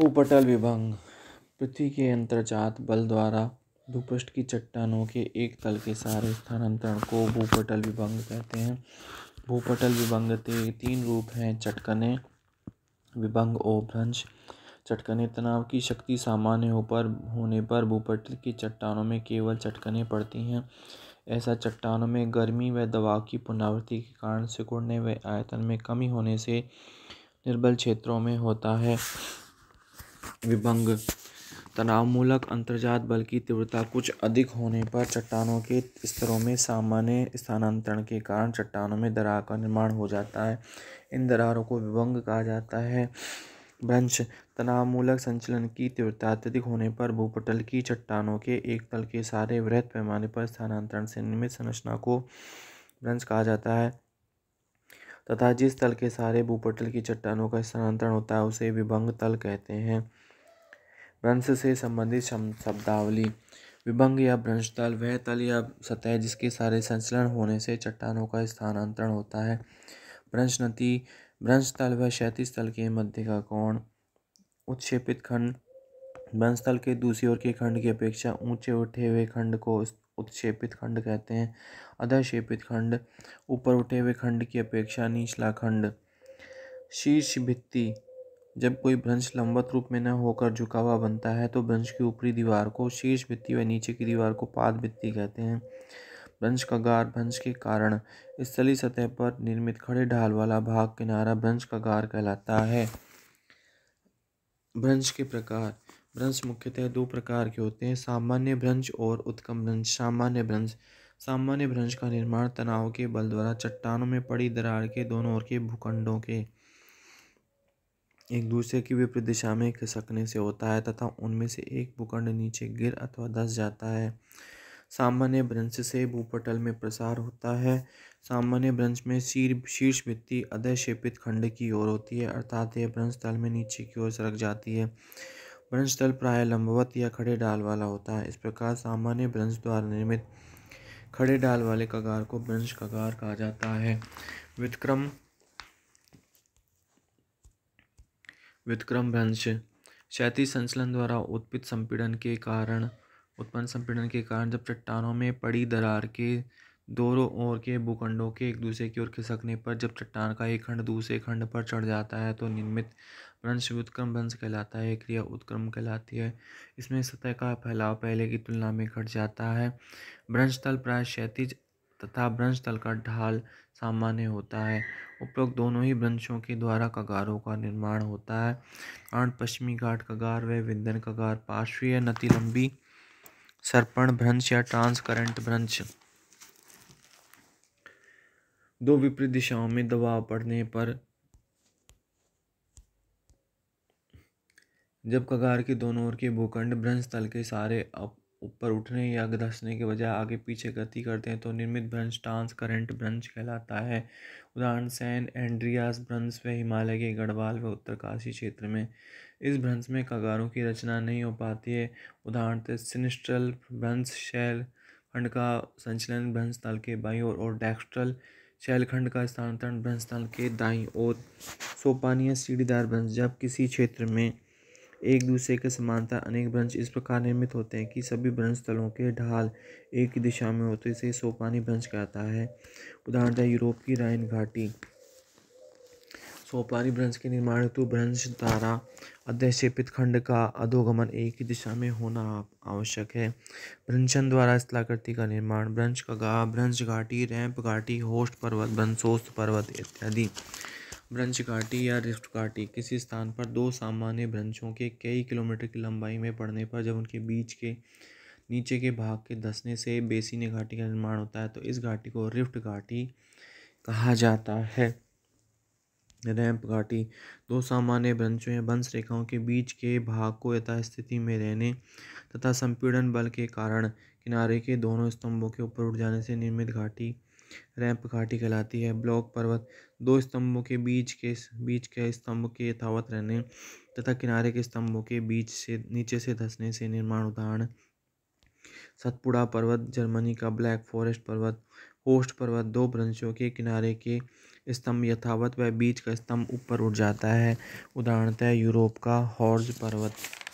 भूपटल विभंग पृथ्वी के अंतर्जात बल द्वारा भूपृष्ठ की चट्टानों के एक तल के सारे स्थानांतरण को भूपटल विभंग कहते हैं भूपटल विभंग के तीन रूप हैं चटकने विभंग भ्रंश चटकने तनाव की शक्ति सामान्य ऊपर होने पर भूपटल की चट्टानों में केवल चटकने पड़ती हैं ऐसा चट्टानों में गर्मी व दबाव की पुनरावृत्ति के कारण सिकुड़ने व आयतन में कमी होने से निर्बल क्षेत्रों में होता है विभंग तनावमूलक अंतर्जात बल की तीव्रता कुछ अधिक होने पर चट्टानों के स्तरों में सामान्य स्थानांतरण के कारण चट्टानों में दरार का निर्माण हो जाता है इन दरारों को विभंग कहा जाता है भ्रंश तनावमूलक संचलन की तीव्रता अत्यधिक होने पर भूपटल की चट्टानों के एक तल के सारे वृहद पैमाने पर स्थानांतरण से निर्मित संरचना को भ्रंश कहा जाता है तथा जिस तल के सारे भूपटल की चट्टानों का स्थानांतरण होता है उसे विभंग तल कहते हैं भ्रंश से संबंधित शब्दावली विभंग या भ्रंश तल वह तल या सतह जिसके सारे संचलन होने से चट्टानों का स्थानांतरण होता है भ्रंश नदी भ्रंश तल व क्षैतिज तल के मध्य का कोण उत्क्षेपित खंड भ्रंश तल के दूसरी ओर के खंड की अपेक्षा ऊंचे उठे हुए खंड को उत्क्षेपित खंड कहते हैं अधक्षेपित खंड ऊपर उठे हुए खंड की अपेक्षा निचला खंड शीर्ष भित्ति जब कोई भ्रंश लंबवत रूप में न होकर झुका हुआ बनता है तो भ्रंश की ऊपरी दीवार को शीर्ष भित्ति व नीचे की दीवार को पाद भित्ति कहते हैं भ्रंश का गार भ्रंश के कारण स्थली सतह पर निर्मित खड़े ढाल वाला भाग किनारा भ्रंश का गार कहलाता है भ्रंश के प्रकार भ्रंश मुख्यतः दो प्रकार के होते हैं सामान्य भ्रंश और उत्कम भ्रंश सामान्य भ्रंश सामान्य भ्रंश का निर्माण तनाव के बल द्वारा चट्टानों में पड़ी दरार के दोनों ओर के भूखंडों के एक दूसरे की विपरीत दिशा में खिसकने से होता है तथा उनमें से एक भूखंड नीचे गिर अथवा धस जाता है सामान्य भ्रंश से भूपटल में प्रसार होता है सामान्य भ्रंश में शीर शीर्ष भित्ति अधिक खंड की ओर होती है अर्थात यह भ्रंश तल में नीचे की ओर सरक जाती है भ्रंश तल प्राय लंबवत या खड़े डाल वाला होता है इस प्रकार सामान्य भ्रंश द्वारा निर्मित खड़े डाल वाले कगार को भ्रंश कगार कहा जाता है विक्रम व्युतक्रम भ्रंश क्षैतिज संचलन द्वारा उत्पित संपीड़न के कारण उत्पन्न संपीड़न के कारण जब चट्टानों में पड़ी दरार के दोनों ओर के भूखंडों के एक दूसरे की ओर खिसकने पर जब चट्टान का एक खंड दूसरे खंड पर चढ़ जाता है तो निर्मित भ्रंश उत्क्रम भ्रंश कहलाता है क्रिया उत्क्रम कहलाती है इसमें सतह का फैलाव पहले की तुलना में घट जाता है भ्रंश तल प्राय क्षैतिज तथा भ्रंशतल का ढाल सामान्य होता है उपयोग दोनों ही भ्रंशों के द्वारा कगारों का निर्माण होता है कारण पश्चिमी घाट कगार व विंदन कगार पार्श्वीय लंबी सर्पण भ्रंश या ट्रांसकरेंट भ्रंश दो विपरीत दिशाओं में दबाव पड़ने पर जब कगार के दोनों ओर के भूखंड भ्रंश तल के सारे ऊपर उठने या धसने के बजाय आगे पीछे गति करते हैं तो निर्मित भ्रंश ट्रांस करेंट भ्रंश कहलाता है उदाहरण सैन एंड्रियास भ्रंश व हिमालय के गढ़वाल व उत्तरकाशी क्षेत्र में इस भ्रंश में कगारों की रचना नहीं हो पाती है उदाहरण सिनिस्ट्रल भ्रंश शैल खंड का संचलन भ्रंश तल के बाई ओर और डेक्स्ट्रल शैलखंड का स्थानांतरण भ्रंश तल के दाई और सोपानीय सीढ़ीदार भ्रंश जब किसी क्षेत्र में एक दूसरे के समानता अनेक भ्रंश इस प्रकार निर्मित होते हैं कि सभी भ्रंश तलों के ढाल एक ही दिशा में होते इसे सोपानी भ्रंश कहता है उदाहरणतः यूरोप की राइन घाटी सोपानी भ्रंश के निर्माण हेतु भ्रंश तारा अध्यक्षेपित खंड का अधोगमन एक ही दिशा में होना आवश्यक है भ्रंशन द्वारा स्थलाकृति का निर्माण भ्रंश का गा भ्रंश घाटी रैंप घाटी होस्ट पर्वत भ्रंशोस्त पर्वत इत्यादि ब्रंश घाटी या रिफ्ट घाटी किसी स्थान पर दो सामान्य ब्रंशों के कई किलोमीटर की लंबाई में पड़ने पर जब उनके बीच के नीचे के भाग के धसने से बेसिने घाटी का निर्माण होता है तो इस घाटी को रिफ्ट घाटी कहा जाता है रैंप घाटी दो सामान्य ब्रंशों या वंश रेखाओं के बीच के भाग को यथास्थिति में रहने तथा संपीड़न बल के कारण किनारे के दोनों स्तंभों के ऊपर उठ जाने से निर्मित घाटी रैंप घाटी कहलाती है ब्लॉक पर्वत दो स्तंभों के बीच के बीच के स्तंभ के यथावत रहने तथा किनारे के स्तंभों के बीच से नीचे से धसने से निर्माण उदाहरण सतपुड़ा पर्वत जर्मनी का ब्लैक फॉरेस्ट पर्वत होस्ट पर्वत दो ब्रंशों के किनारे के स्तंभ यथावत व बीच का स्तंभ ऊपर उठ जाता है उदाहरणतः यूरोप का हॉर्ज पर्वत